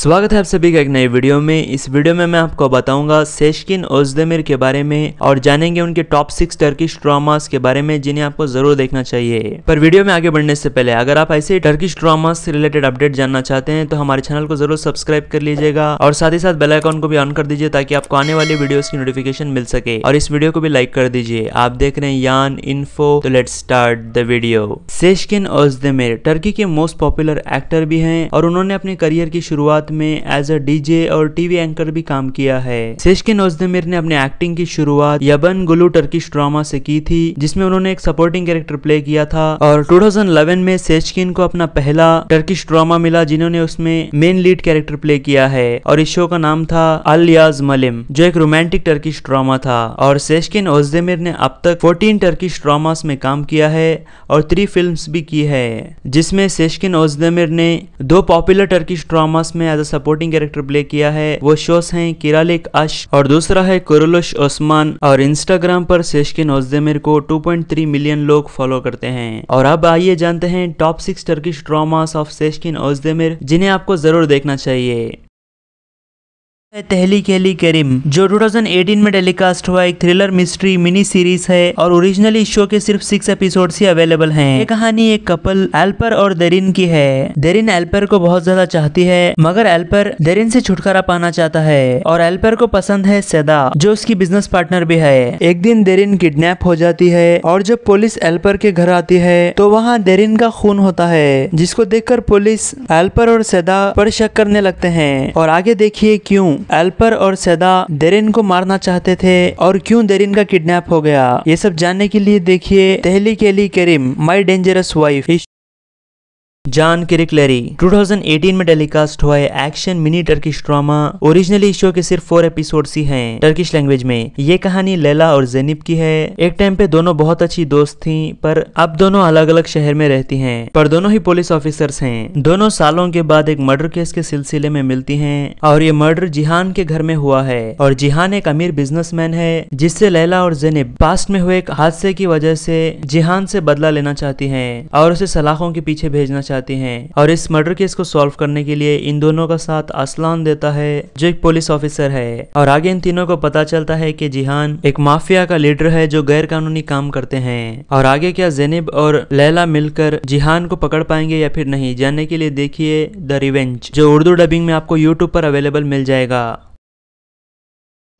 स्वागत है आप सभी का एक नए वीडियो में इस वीडियो में मैं आपको बताऊंगा सेशकिन ओजदेमिर के बारे में और जानेंगे उनके टॉप सिक्स टर्किश ड्रामास के बारे में जिन्हें आपको जरूर देखना चाहिए पर वीडियो में आगे बढ़ने से पहले अगर आप ऐसे टर्किश ड्रामास से रिलेटेड अपडेट जानना चाहते हैं तो हमारे चैनल को जरूर सब्सक्राइब कर लीजिएगा और साथ ही साथ बेलाइकॉन को भी ऑन कर दीजिए ताकि आपको आने वाली वीडियो की नोटिफिकेशन मिल सके और इस वीडियो को भी लाइक कर दीजिए आप देख रहे हैं यान इन्फो तो let start the video Seckin Ozdemir Turkey के मोस्ट पॉपुलर एक्टर भी है और उन्होंने अपने करियर की शुरुआत में एज अ डीजे और टीवी एंकर भी काम किया है सेशकिन ओजदमिर ने अपने एक्टिंग की शुरुआत यबन गुलू टर्किश ड्रामा से की थी जिसमें उन्होंने एक सपोर्टिंग कैरेक्टर प्ले किया था और 2011 में सेचकिन को अपना पहला टर्किश ड्रामा मिला जिन्होंने उसमें मेन लीड कैरेक्टर प्ले किया है और इस शो का नाम था अल याज मलिम जो एक रोमांटिक टर्किश ड्रामा था और सेशकिन ओजदेमिर ने अब तक 14 टर्किश ड्रामास में काम किया है और थ्री फिल्म भी की है जिसमें सेशकिन ओजदेमिर ने दो पॉपुलर टर्किश ड्रामास में as as a supporting character play किया है वो शोस है किरालिक अश और दूसरा है कुरुलश ओस्मान और इंस्टाग्राम पर शेषकिन ओजदेमिर को 2.3 मिलियन लोग फॉलो करते हैं और अब आइए जानते हैं top six Turkish dramas of Seckin Ozdemir जिन्हें आपको जरूर देखना चाहिए तहली कहली करीम जो 2018 में टेलीकास्ट हुआ एक थ्रिलर मिस्ट्री मिनी सीरीज है और ओरिजिनली इस शो के सिर्फ सिक्स एपिसोड ही अवेलेबल हैं। ये कहानी एक कपल एल्पर और दरिन की है दरिन एल्पर को बहुत ज्यादा चाहती है मगर एल्पर दरिन से छुटकारा पाना चाहता है और एल्पर को पसंद है सदा जो उसकी बिजनेस पार्टनर भी है एक दिन देरिन किडनेप हो जाती है और जब पुलिस एल्पर के घर आती है तो वहाँ देरिन का खून होता है जिसको देखकर पुलिस एल्पर और सदा पर शक करने लगते हैं और आगे देखिए क्यों अल्पर और सदा देरिन को मारना चाहते थे और क्यों देरिन का किडनैप हो गया ये सब जानने के लिए देखिए तहली केली करीम माई डेंजरस वाइफ जान किरिकलेरी 2018 में टेलीकास्ट हुआ है action mini Turkish drama originally show के सिर्फ फोर एपिसोड ही हैं टर्किश लैंग्वेज में ये कहानी लेला और जेनिब की है एक टाइम पे दोनों बहुत अच्छी दोस्त थी पर अब दोनों अलग अलग शहर में रहती हैं पर दोनों ही पुलिस ऑफिसर्स हैं दोनों सालों के बाद एक मर्डर केस के सिलसिले में मिलती है और ये मर्डर जिहान के घर में हुआ है और जिहान एक अमीर बिजनेस है जिससे लेला और जेनिब पास्ट में हुए एक हादसे की वजह से जिहान से बदला लेना चाहती है और उसे सलाखों के पीछे भेजना चाहते हैं और इस मर्डर केस को सॉल्व करने के लिए इन दोनों का साथ असलान देता है जो एक पुलिस ऑफिसर है और आगे इन तीनों को पता चलता है की जिहान एक माफिया का लीडर है जो गैर कानूनी काम करते हैं और आगे क्या जेनेब और लैला मिलकर जिहान को पकड़ पाएंगे या फिर नहीं जानने के लिए देखिए द रिवेंज जो उर्दू डबिंग में आपको यूट्यूब पर अवेलेबल मिल जाएगा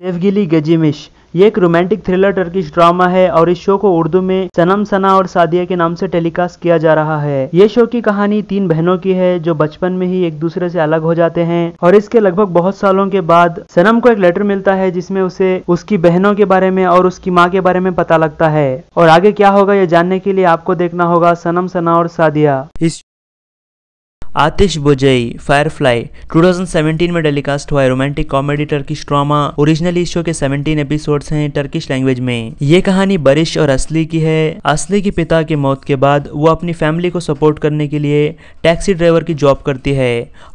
सेवगिली गजिमिश ये एक रोमांटिक थ्रिलर टर्किश ड्रामा है और इस शो को उर्दू में सनम सना और सादिया के नाम से टेलीकास्ट किया जा रहा है ये शो की कहानी तीन बहनों की है जो बचपन में ही एक दूसरे से अलग हो जाते हैं और इसके लगभग बहुत सालों के बाद सनम को एक लेटर मिलता है जिसमें उसे उसकी बहनों के बारे में और उसकी माँ के बारे में पता लगता है और आगे क्या होगा ये जानने के लिए आपको देखना होगा सनम सना और सादिया इस आतिश बुजई फायरफ्लाई 2017 में टेलीकास्ट हुआ romantic comedy Turkish drama originally इस शो के 17 एपिसोड्स हैं टर्किश लैंग्वेज में ये कहानी बरिश और असली की है असली के पिता के मौत के बाद वो अपनी फैमिली को सपोर्ट करने के लिए टैक्सी ड्राइवर की जॉब करती है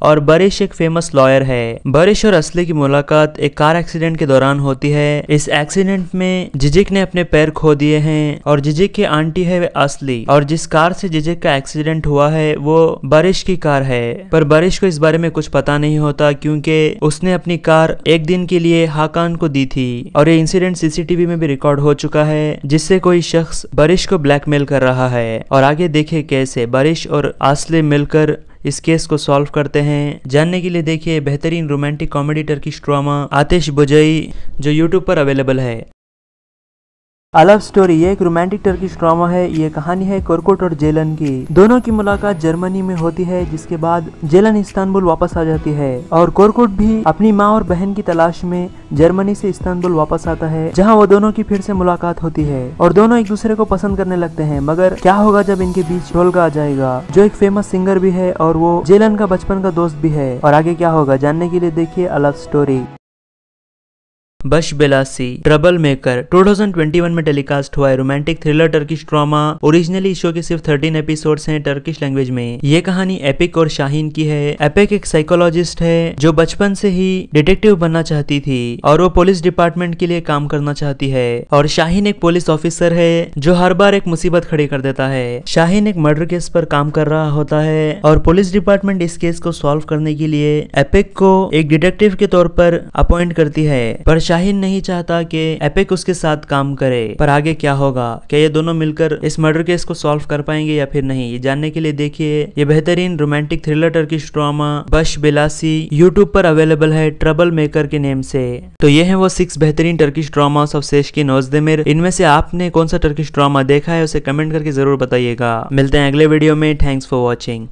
और बरिश एक फेमस लॉयर है बरिश और असली की मुलाकात एक कार एक्सीडेंट के दौरान होती है इस एक्सीडेंट में जिजिक ने अपने पैर खो दिए हैं और जिजिक की आंटी है असली और जिस कार से जिजिक का एक्सीडेंट हुआ है वो बरिश की कार है पर बारिश को इस बारे में कुछ पता नहीं होता क्योंकि उसने अपनी कार एक दिन के लिए हाकान को दी थी और ये इंसिडेंट सीसीटीवी में भी रिकॉर्ड हो चुका है जिससे कोई शख्स बारिश को ब्लैकमेल कर रहा है और आगे देखे कैसे बारिश और आसले मिलकर इस केस को सॉल्व करते हैं जानने के लिए देखिए बेहतरीन रोमांटिक कॉमेडी टर्किश ड्रामा आतिश बुजई जो यूट्यूब पर अवेलेबल है अलव स्टोरी ये एक रोमांटिक टर्किश ड्रामा है ये कहानी है कोरकोट और जेलन की दोनों की मुलाकात जर्मनी में होती है जिसके बाद जेलन इस्तानबुल वापस आ जाती है और कोरकोट भी अपनी माँ और बहन की तलाश में जर्मनी से इस्तानबुल वापस आता है जहाँ वो दोनों की फिर से मुलाकात होती है और दोनों एक दूसरे को पसंद करने लगते है मगर क्या होगा जब इनके बीच ढोलगा आ जाएगा जो एक फेमस सिंगर भी है और वो जेलन का बचपन का दोस्त भी है और आगे क्या होगा जानने के लिए देखिए a love story Bas Belasi trouble maker 2021 में टेलीकास्ट हुआ है romantic thriller Turkish drama originally इस शो के सिर्फ 13 एपिसोड्स हैं टर्किश लैंग्वेज में ये कहानी एपिक और शाहीन की है एपिक एक साइकोलॉजिस्ट है जो बचपन से ही डिटेक्टिव बनना चाहती थी और वो पुलिस डिपार्टमेंट के लिए काम करना चाहती है और शाहीन एक पुलिस ऑफिसर है जो हर बार एक मुसीबत खड़ी कर देता है शाहीन एक मर्डर केस पर काम कर रहा होता है और पुलिस डिपार्टमेंट इस केस को सॉल्व करने के लिए एपिक को एक डिटेक्टिव के तौर पर अपॉइंट करती है पर शाहिन नहीं चाहता कि एपिक उसके साथ काम करे पर आगे क्या होगा क्या ये दोनों मिलकर इस मर्डर केस को सॉल्व कर पाएंगे या फिर नहीं ये जानने के लिए देखिए ये बेहतरीन romantic thriller Turkish drama Bas Belasi YouTube पर अवेलेबल है ट्रबल मेकर के नेम से तो ये है वो सिक्स बेहतरीन टर्किश ड्रामा ऑफ शेष की नोजदेमिर इनमें से आपने कौन सा टर्किश ड्रामा देखा है उसे कमेंट करके जरूर बताइएगा मिलते हैं अगले वीडियो में थैंक्स फॉर वॉचिंग